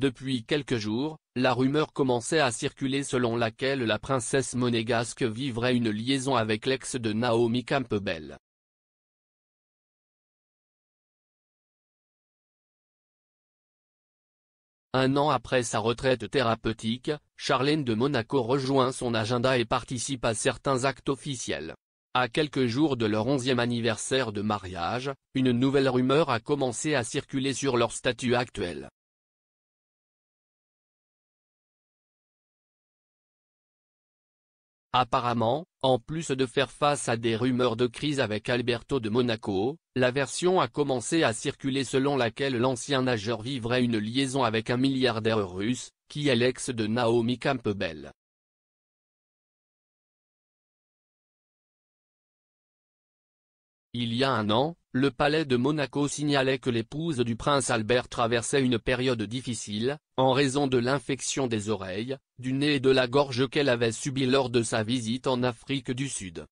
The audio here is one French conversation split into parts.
Depuis quelques jours, la rumeur commençait à circuler selon laquelle la princesse monégasque vivrait une liaison avec l'ex de Naomi Campbell. Un an après sa retraite thérapeutique, Charlène de Monaco rejoint son agenda et participe à certains actes officiels. À quelques jours de leur onzième anniversaire de mariage, une nouvelle rumeur a commencé à circuler sur leur statut actuel. Apparemment, en plus de faire face à des rumeurs de crise avec Alberto de Monaco, la version a commencé à circuler selon laquelle l'ancien nageur vivrait une liaison avec un milliardaire russe, qui est l'ex de Naomi Campbell. Il y a un an, le palais de Monaco signalait que l'épouse du prince Albert traversait une période difficile, en raison de l'infection des oreilles, du nez et de la gorge qu'elle avait subie lors de sa visite en Afrique du Sud.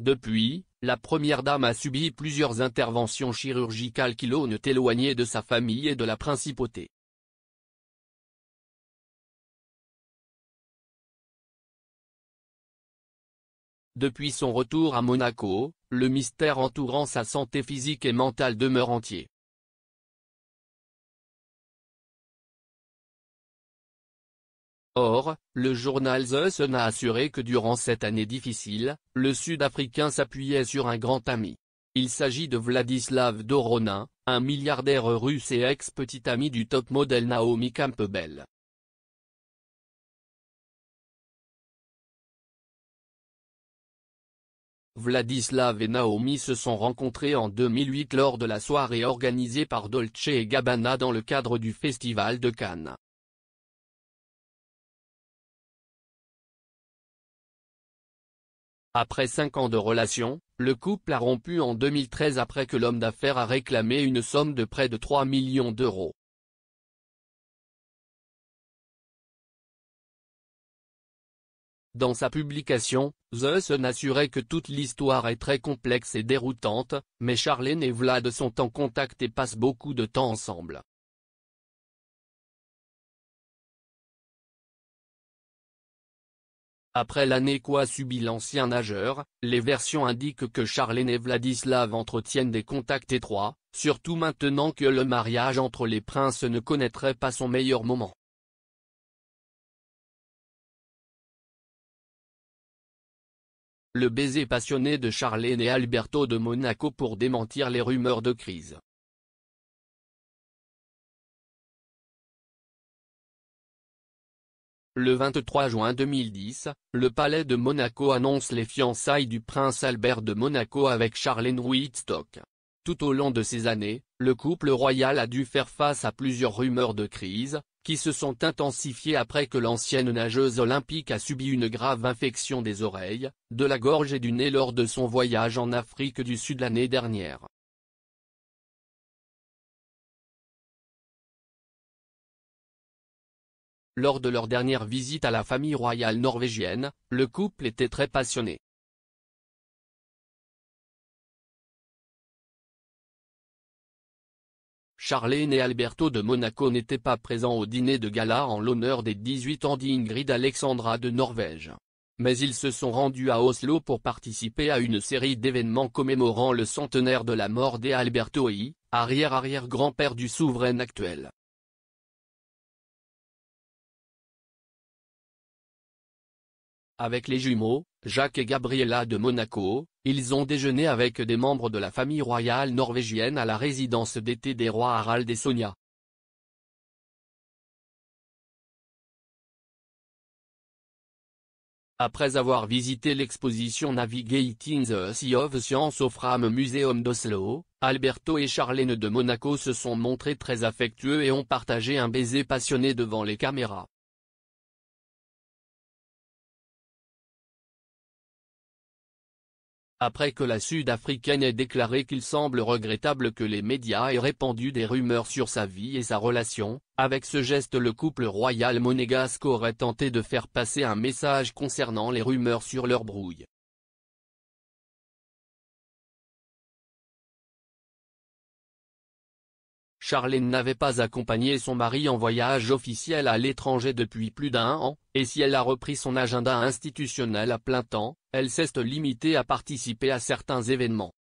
Depuis, la première dame a subi plusieurs interventions chirurgicales qui l'ont éloignée de sa famille et de la principauté. Depuis son retour à Monaco, le mystère entourant sa santé physique et mentale demeure entier. Or, le journal The Sun a assuré que durant cette année difficile, le Sud-Africain s'appuyait sur un grand ami. Il s'agit de Vladislav Doronin, un milliardaire russe et ex-petit ami du top modèle Naomi Campbell. Vladislav et Naomi se sont rencontrés en 2008 lors de la soirée organisée par Dolce et Gabbana dans le cadre du Festival de Cannes. Après cinq ans de relation, le couple a rompu en 2013 après que l'homme d'affaires a réclamé une somme de près de 3 millions d'euros. Dans sa publication, Zeus n'assurait que toute l'histoire est très complexe et déroutante, mais Charlene et Vlad sont en contact et passent beaucoup de temps ensemble. Après l'année quoi subit l'ancien nageur, les versions indiquent que Charlene et Vladislav entretiennent des contacts étroits, surtout maintenant que le mariage entre les princes ne connaîtrait pas son meilleur moment. le baiser passionné de Charlene et Alberto de Monaco pour démentir les rumeurs de crise. Le 23 juin 2010, le palais de Monaco annonce les fiançailles du prince Albert de Monaco avec Charlene Wittstock. Tout au long de ces années, le couple royal a dû faire face à plusieurs rumeurs de crise, qui se sont intensifiées après que l'ancienne nageuse olympique a subi une grave infection des oreilles, de la gorge et du nez lors de son voyage en Afrique du Sud l'année dernière. Lors de leur dernière visite à la famille royale norvégienne, le couple était très passionné. Charlene et Alberto de Monaco n'étaient pas présents au dîner de gala en l'honneur des 18 ans d'Ingrid Alexandra de Norvège. Mais ils se sont rendus à Oslo pour participer à une série d'événements commémorant le centenaire de la mort d'Alberto I, arrière-arrière-grand-père du souverain actuel. Avec les jumeaux, Jacques et Gabriella de Monaco, ils ont déjeuné avec des membres de la famille royale norvégienne à la résidence d'été des rois Harald et Sonia. Après avoir visité l'exposition Navigating the Sea of Science au Fram Museum d'Oslo, Alberto et Charlene de Monaco se sont montrés très affectueux et ont partagé un baiser passionné devant les caméras. après que la Sud-Africaine ait déclaré qu'il semble regrettable que les médias aient répandu des rumeurs sur sa vie et sa relation, avec ce geste le couple royal monégasque aurait tenté de faire passer un message concernant les rumeurs sur leur brouille. Charlène n'avait pas accompagné son mari en voyage officiel à l'étranger depuis plus d'un an, et si elle a repris son agenda institutionnel à plein temps, elle s'est limitée à participer à certains événements.